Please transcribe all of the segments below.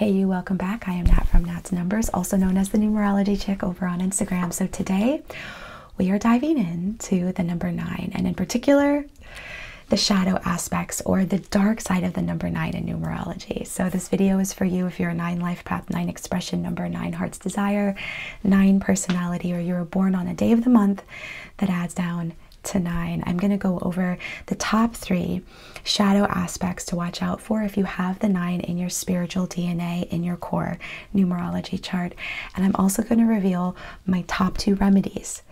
Hey, you, welcome back. I am Nat from Nat's Numbers, also known as the Numerology Chick over on Instagram. So today we are diving into the number nine, and in particular, the shadow aspects or the dark side of the number nine in numerology. So, this video is for you if you're a nine life path, nine expression, number nine heart's desire, nine personality, or you were born on a day of the month that adds down to nine. I'm going to go over the top three shadow aspects to watch out for if you have the nine in your spiritual DNA in your core numerology chart. And I'm also going to reveal my top two remedies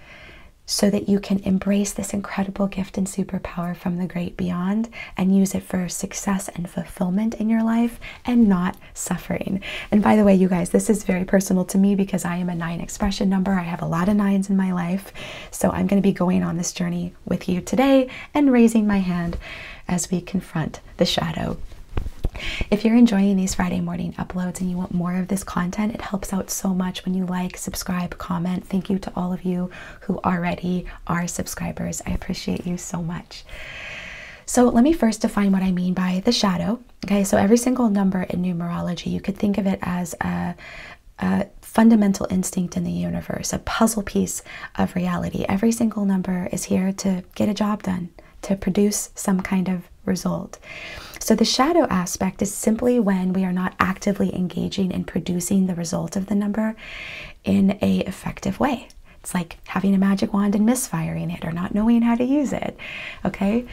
so that you can embrace this incredible gift and superpower from the great beyond and use it for success and fulfillment in your life and not suffering. And by the way, you guys, this is very personal to me because I am a nine expression number. I have a lot of nines in my life. So I'm going to be going on this journey with you today and raising my hand as we confront the shadow if you're enjoying these Friday morning uploads and you want more of this content, it helps out so much when you like, subscribe, comment. Thank you to all of you who already are subscribers. I appreciate you so much. So let me first define what I mean by the shadow. Okay, so every single number in numerology, you could think of it as a, a fundamental instinct in the universe, a puzzle piece of reality. Every single number is here to get a job done, to produce some kind of result. So the shadow aspect is simply when we are not actively engaging in producing the result of the number in a effective way. It's like having a magic wand and misfiring it or not knowing how to use it. Okay?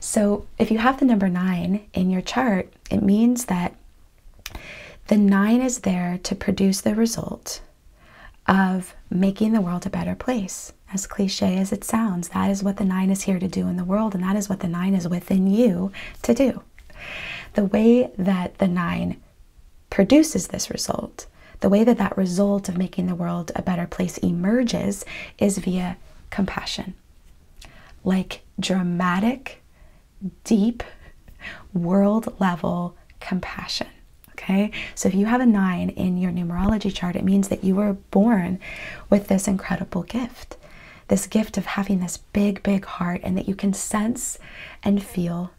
So if you have the number 9 in your chart, it means that the 9 is there to produce the result of making the world a better place. As cliche as it sounds, that is what the nine is here to do in the world, and that is what the nine is within you to do. The way that the nine produces this result, the way that that result of making the world a better place emerges is via compassion. Like dramatic, deep, world level compassion. Okay, so if you have a nine in your numerology chart, it means that you were born with this incredible gift this gift of having this big, big heart, and that you can sense and feel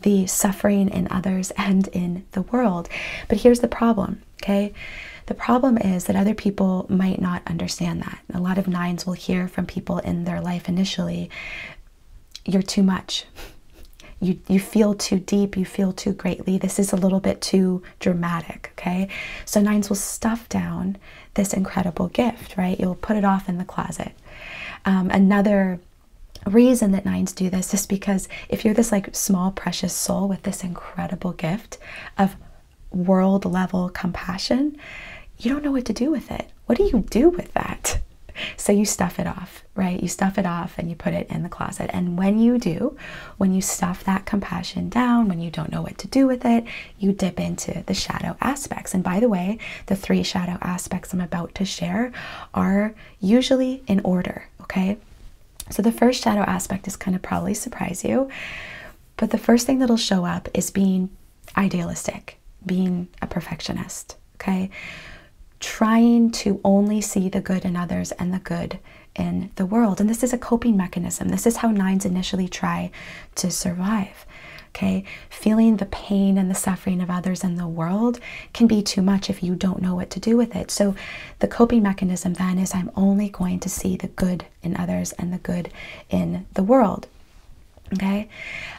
the suffering in others and in the world. But here's the problem, okay? The problem is that other people might not understand that. A lot of nines will hear from people in their life initially, you're too much. you you feel too deep, you feel too greatly. This is a little bit too dramatic, okay? So nines will stuff down this incredible gift, right? You'll put it off in the closet. Um, another reason that nines do this is because if you're this like small precious soul with this incredible gift of world level compassion, you don't know what to do with it. What do you do with that? So you stuff it off, right? You stuff it off and you put it in the closet. And when you do, when you stuff that compassion down, when you don't know what to do with it, you dip into the shadow aspects. And by the way, the three shadow aspects I'm about to share are usually in order, okay? So the first shadow aspect is going to probably surprise you, but the first thing that'll show up is being idealistic, being a perfectionist, okay? trying to only see the good in others and the good in the world. And this is a coping mechanism. This is how nines initially try to survive. Okay, feeling the pain and the suffering of others and the world can be too much if you don't know what to do with it. So, the coping mechanism then is I'm only going to see the good in others and the good in the world. Okay,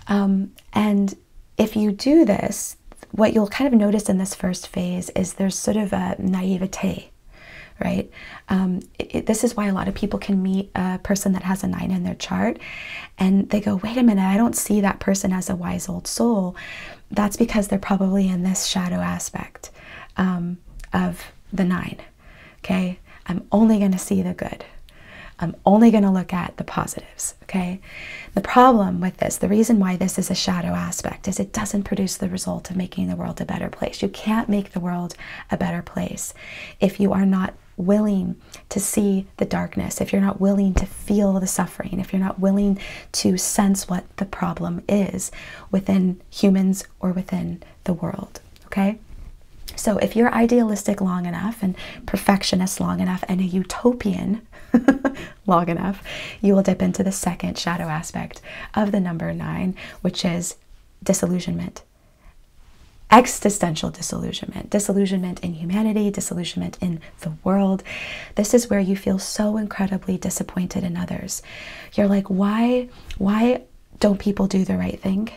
um, and if you do this, what you'll kind of notice in this first phase is there's sort of a naivete, right? Um, it, it, this is why a lot of people can meet a person that has a nine in their chart and they go, wait a minute, I don't see that person as a wise old soul. That's because they're probably in this shadow aspect um, of the nine, okay? I'm only going to see the good, I'm only going to look at the positives, okay? The problem with this, the reason why this is a shadow aspect, is it doesn't produce the result of making the world a better place. You can't make the world a better place if you are not willing to see the darkness, if you're not willing to feel the suffering, if you're not willing to sense what the problem is within humans or within the world, okay? So, if you're idealistic long enough and perfectionist long enough and a utopian long enough, you will dip into the second shadow aspect of the number nine, which is disillusionment. Existential disillusionment, disillusionment in humanity, disillusionment in the world. This is where you feel so incredibly disappointed in others. You're like, why, why don't people do the right thing?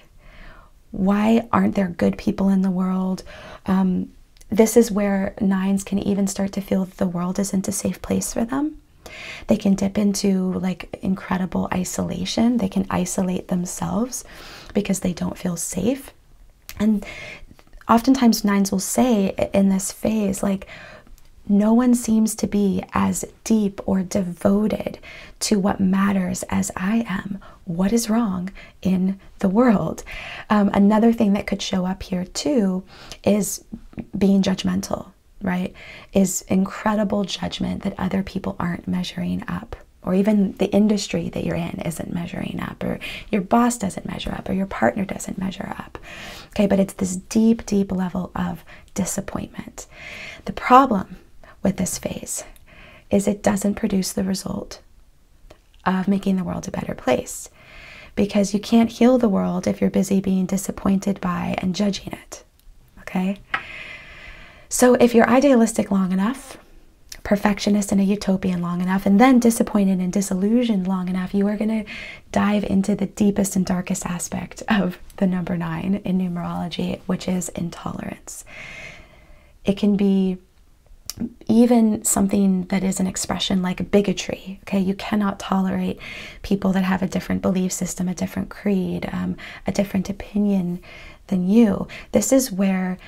Why aren't there good people in the world? Um, this is where nines can even start to feel that the world isn't a safe place for them. They can dip into like incredible isolation. They can isolate themselves because they don't feel safe. And oftentimes, nines will say in this phase, like, no one seems to be as deep or devoted to what matters as I am. What is wrong in the world? Um, another thing that could show up here too is being judgmental right, is incredible judgment that other people aren't measuring up, or even the industry that you're in isn't measuring up, or your boss doesn't measure up, or your partner doesn't measure up. Okay, but it's this deep, deep level of disappointment. The problem with this phase is it doesn't produce the result of making the world a better place because you can't heal the world if you're busy being disappointed by and judging it. Okay? So if you're idealistic long enough, perfectionist and a utopian long enough, and then disappointed and disillusioned long enough, you are going to dive into the deepest and darkest aspect of the number nine in numerology, which is intolerance. It can be even something that is an expression like bigotry. Okay, you cannot tolerate people that have a different belief system, a different creed, um, a different opinion than you. This is where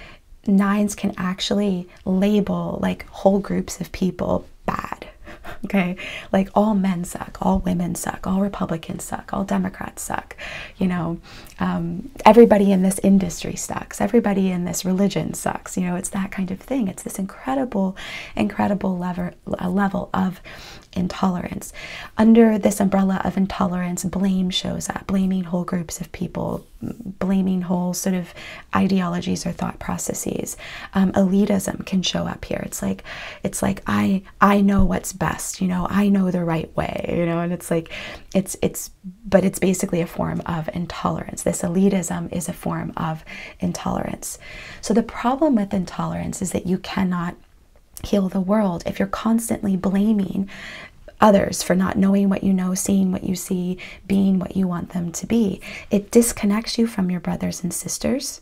nines can actually label like whole groups of people bad. Okay, like all men suck, all women suck, all Republicans suck, all Democrats suck, you know, um, everybody in this industry sucks, everybody in this religion sucks, you know, it's that kind of thing. It's this incredible, incredible lever, level of intolerance. Under this umbrella of intolerance, blame shows up, blaming whole groups of people, blaming whole sort of ideologies or thought processes. Um, elitism can show up here. It's like, it's like I I know what's best. You know, I know the right way. You know, and it's like, it's it's, but it's basically a form of intolerance. This elitism is a form of intolerance. So the problem with intolerance is that you cannot heal the world if you're constantly blaming others for not knowing what you know, seeing what you see, being what you want them to be. It disconnects you from your brothers and sisters.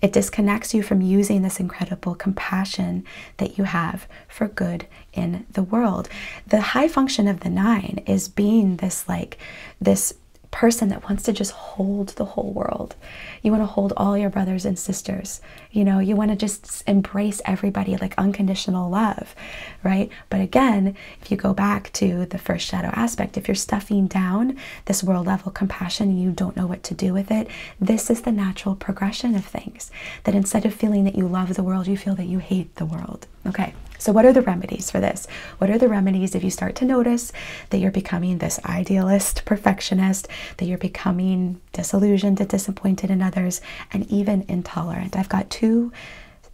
It disconnects you from using this incredible compassion that you have for good in the world. The high function of the nine is being this like this person that wants to just hold the whole world. You want to hold all your brothers and sisters. You know, you want to just embrace everybody like unconditional love, right? But again, if you go back to the first shadow aspect, if you're stuffing down this world level compassion and you don't know what to do with it, this is the natural progression of things. That instead of feeling that you love the world, you feel that you hate the world. Okay. So, what are the remedies for this? What are the remedies if you start to notice that you're becoming this idealist perfectionist, that you're becoming disillusioned and disappointed in others, and even intolerant? I've got two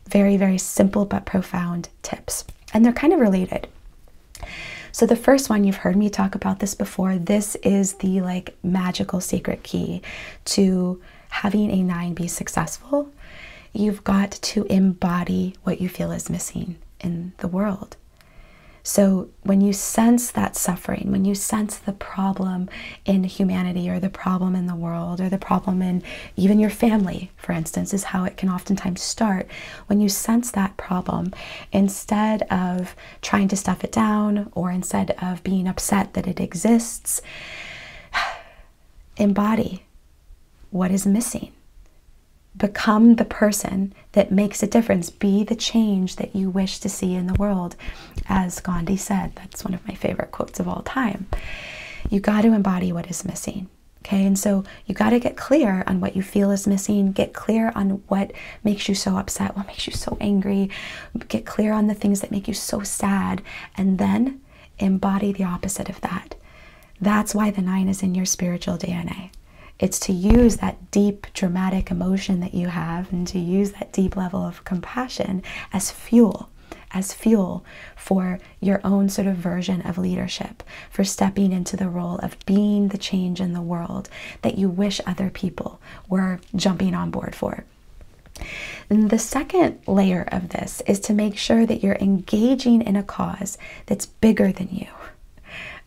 very, very simple but profound tips, and they're kind of related. So the first one you've heard me talk about this before. This is the like magical secret key to having a 9 be successful. You've got to embody what you feel is missing in the world. So, when you sense that suffering, when you sense the problem in humanity or the problem in the world or the problem in even your family, for instance, is how it can oftentimes start. When you sense that problem, instead of trying to stuff it down or instead of being upset that it exists, embody what is missing become the person that makes a difference. Be the change that you wish to see in the world. As Gandhi said, that's one of my favorite quotes of all time. You got to embody what is missing. Okay, and so you got to get clear on what you feel is missing, get clear on what makes you so upset, what makes you so angry, get clear on the things that make you so sad, and then embody the opposite of that. That's why the nine is in your spiritual DNA. It's to use that deep dramatic emotion that you have and to use that deep level of compassion as fuel, as fuel for your own sort of version of leadership, for stepping into the role of being the change in the world that you wish other people were jumping on board for. And the second layer of this is to make sure that you're engaging in a cause that's bigger than you.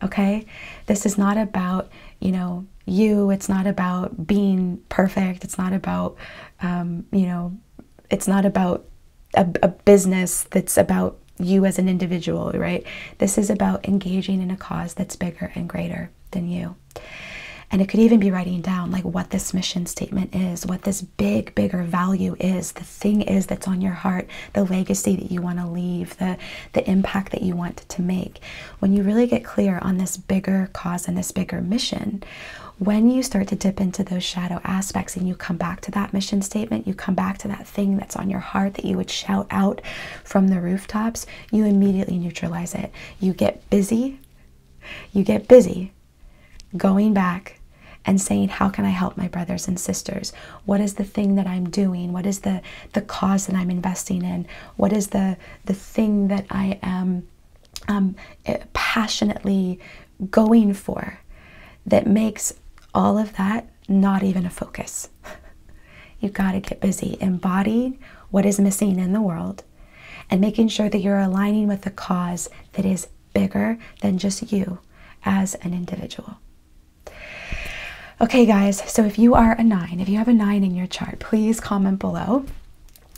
Okay? This is not about you know you it's not about being perfect it's not about um, you know it's not about a, a business that's about you as an individual right this is about engaging in a cause that's bigger and greater than you and it could even be writing down like what this mission statement is, what this big, bigger value is, the thing is that's on your heart, the legacy that you want to leave, the, the impact that you want to make. When you really get clear on this bigger cause and this bigger mission, when you start to dip into those shadow aspects and you come back to that mission statement, you come back to that thing that's on your heart that you would shout out from the rooftops, you immediately neutralize it. You get busy. You get busy going back and saying how can i help my brothers and sisters what is the thing that i'm doing what is the the cause that i'm investing in what is the the thing that i am um, eh, passionately going for that makes all of that not even a focus you have got to get busy embodying what is missing in the world and making sure that you're aligning with a cause that is bigger than just you as an individual Okay, guys, so if you are a nine, if you have a nine in your chart, please comment below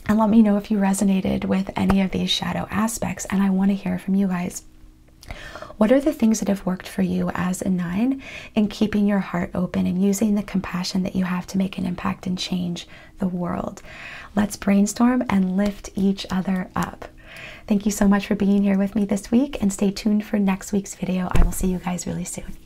and let me know if you resonated with any of these shadow aspects. And I want to hear from you guys. What are the things that have worked for you as a nine in keeping your heart open and using the compassion that you have to make an impact and change the world? Let's brainstorm and lift each other up. Thank you so much for being here with me this week and stay tuned for next week's video. I will see you guys really soon.